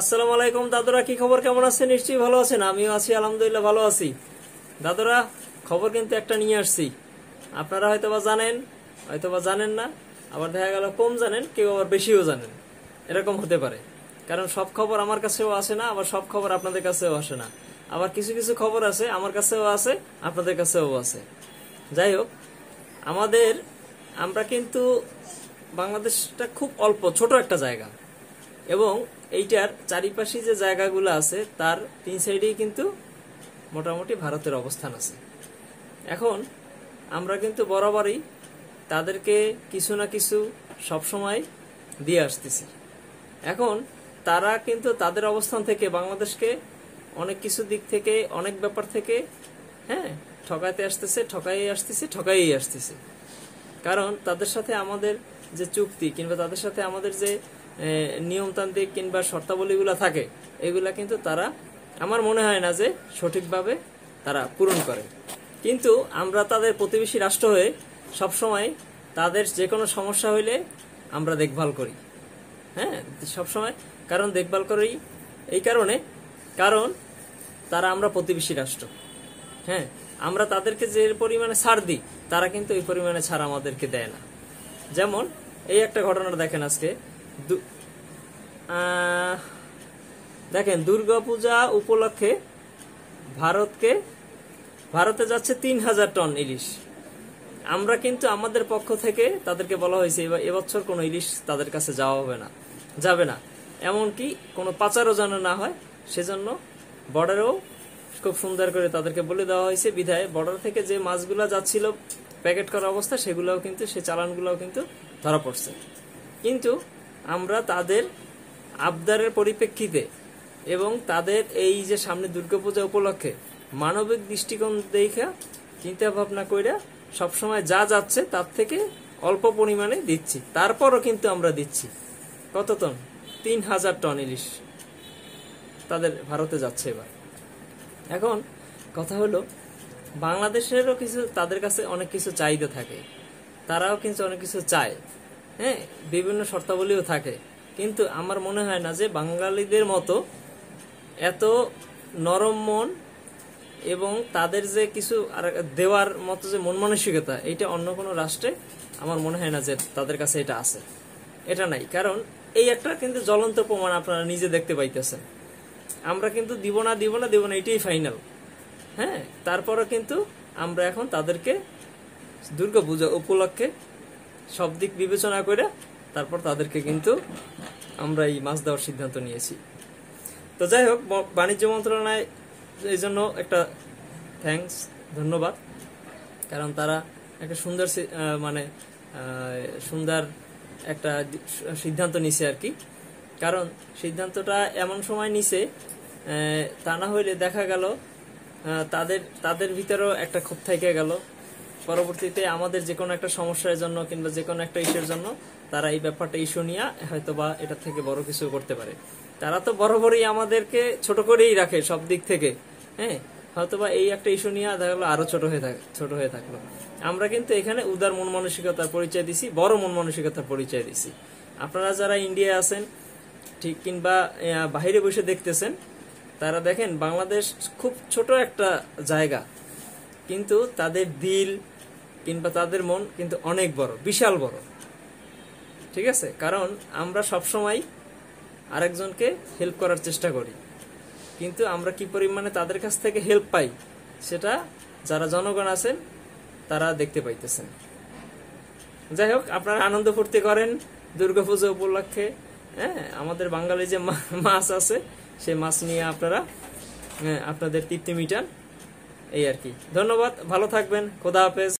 আসসালামু আলাইকুম দাদুরা কি খবর কেমন আছে নিশ্চয়ই ভালো আছেন আমিও আছি আলহামদুলিল্লাহ ভালো আছি দাদুরা খবর কিন্তু একটা নিয়ে আসছি আপনারা হয়তো বা জানেন হয়তো বা জানেন না আবার দেখা গেল কম জানেন কেউ আবার বেশিও জানেন এরকম হতে পারে কারণ সব খবর আমার কাছেও আসে না আবার সব খবর আপনাদের কাছেও আসে না আবার কিছু কিছু খবর আছে আমার কাছেও আছে আপনাদের কাছেও আছে যাই হোক আমাদের আমরা কিন্তু বাংলাদেশটা খুব অল্প ছোট একটা জায়গা এবং এইটার চারিপাশে যে জায়গাগুলো আছে তার তিন সাইডেই কিন্তু মোটামুটি ভারতের অবস্থান আছে এখন আমরা কিন্তু বরাবরই তাদেরকে কিছু না কিছু সবসময় দিয়ে আসতেছি এখন তারা কিন্তু তাদের অবস্থান থেকে বাংলাদেশকে অনেক কিছু দিক থেকে অনেক ব্যাপার থেকে হ্যাঁ ঠকাইতে আসতেছে ঠকাই আসতেছে ঠকাই আসতেছে কারণ তাদের সাথে আমাদের যে চুক্তি কিংবা তাদের সাথে আমাদের যে নিয়মতান্ত্রিক কিংবা শর্তাবলীগুলো থাকে এগুলা কিন্তু তারা আমার মনে হয় না যে সঠিকভাবে তারা পূরণ করে কিন্তু আমরা তাদের প্রতিবেশী রাষ্ট্র হয়ে সবসময় তাদের যে কোনো সমস্যা হইলে আমরা দেখভাল করি হ্যাঁ সবসময় কারণ দেখভাল করি এই কারণে কারণ তারা আমরা প্রতিবেশী রাষ্ট্র হ্যাঁ আমরা তাদেরকে যে পরিমাণে ছাড় দিই তারা কিন্তু এই পরিমাণে ছাড় আমাদেরকে দেয় না যেমন এই একটা ঘটনা দেখেন আজকে দেখেন দুর্গাপূজা উপলক্ষে ভারতকে ভারতে যাচ্ছে তিন হাজার টন ইলিশ আমরা কিন্তু আমাদের পক্ষ থেকে তাদেরকে বলা হয়েছে এবছর কোনো ইলিশ তাদের কাছে যাওয়া হবে না যাবে না এমনকি কোনো পাচারও যেন না হয় সেজন্য বর্ডারেও খুব সুন্দর করে তাদেরকে বলে দেওয়া হয়েছে বিধায় বর্ডার থেকে যে মাছগুলো যাচ্ছিল প্যাকেট করা অবস্থা সেগুলোও কিন্তু সে চালানগুলোও কিন্তু ধরা পড়ছে কিন্তু আমরা তাদের আবদারের পরিপ্রেক্ষিতে এবং তাদের এই যে সামনে দুর্গাপূজা উপলক্ষে মানবিক দৃষ্টিকোণ দেখা চিন্তা ভাবনা কইরা সবসময় যা যাচ্ছে তার থেকে অল্প পরিমাণে দিচ্ছি তারপরও কিন্তু আমরা দিচ্ছি কত টন তিন হাজার টন ইলিশ তাদের ভারতে যাচ্ছে এবার এখন কথা হলো বাংলাদেশেরও কিছু তাদের কাছে অনেক কিছু চাহিদা থাকে তারাও কিন্তু অনেক কিছু চায় হ্যাঁ বিভিন্ন শর্তাবলীও থাকে কিন্তু আমার মনে হয় না যে বাঙালিদের মতো এত নরম মন এবং তাদের যে কিছু আর দেওয়ার মতো যে মন মানসিকতা এটা অন্য কোনো রাষ্ট্রে আমার মনে হয় না যে তাদের কাছে এটা আছে এটা নাই কারণ এই একটা কিন্তু জ্বলন্ত প্রমাণ আপনারা নিজে দেখতে পাইতেছেন আমরা কিন্তু দিব না দিব না দিব না এটাই ফাইনাল হ্যাঁ তারপরও কিন্তু আমরা এখন তাদেরকে দুর্গা পূজা উপলক্ষে সব দিক বিবেচনা করে তারপর তাদেরকে কিন্তু আমরা এই মাছ দেওয়ার সিদ্ধান্ত নিয়েছি তো যাই হোক বাণিজ্য মন্ত্রণালয় এই জন্য একটা থ্যাংকস ধন্যবাদ কারণ তারা একটা সুন্দর মানে সুন্দর একটা সিদ্ধান্ত নিছে আর কি কারণ সিদ্ধান্তটা এমন সময় নিছে তা না হইলে দেখা গেল তাদের তাদের ভিতরেও একটা ক্ষোভ থেকে গেল পরবর্তীতে আমাদের যে কোনো একটা সমস্যার জন্য কিংবা যে কোনো একটা ইস্যুর জন্য তারা এই ব্যাপারটা ইস্যু নিয়ে হয়তো বা এটা থেকে বড় কিছু করতে পারে তারা তো বরাবরই আমাদেরকে ছোট করেই রাখে সব দিক থেকে হ্যাঁ হয়তো বা এই একটা ইস্যু নিয়ে দেখা গেলো আরো ছোট হয়ে থাকে ছোট হয়ে থাকলো আমরা কিন্তু এখানে উদার মন মানসিকতার পরিচয় দিছি বড় মন মানসিকতার পরিচয় দিছি আপনারা যারা ইন্ডিয়ায় আছেন ঠিক কিংবা বাহিরে বসে দেখতেছেন তারা দেখেন বাংলাদেশ খুব ছোট একটা জায়গা কিন্তু তাদের দিল কিংবা তাদের মন কিন্তু অনেক বড় বিশাল বড় ঠিক আছে কারণ আমরা সবসময় আরেকজনকে হেল্প করার চেষ্টা করি কিন্তু আমরা কি পরিমাণে তাদের কাছ থেকে হেল্প পাই সেটা যারা জনগণ আছেন তারা দেখতে পাইতেছেন যাই হোক আপনারা আনন্দ ফুর্তি করেন দুর্গাপুজো উপলক্ষে হ্যাঁ আমাদের বাঙালি যে মাছ আছে সেই মাছ নিয়ে আপনারা হ্যাঁ, আপনাদের তৃপ্তি মিটান এই আর কি ধন্যবাদ ভালো থাকবেন খোদা হাফেজ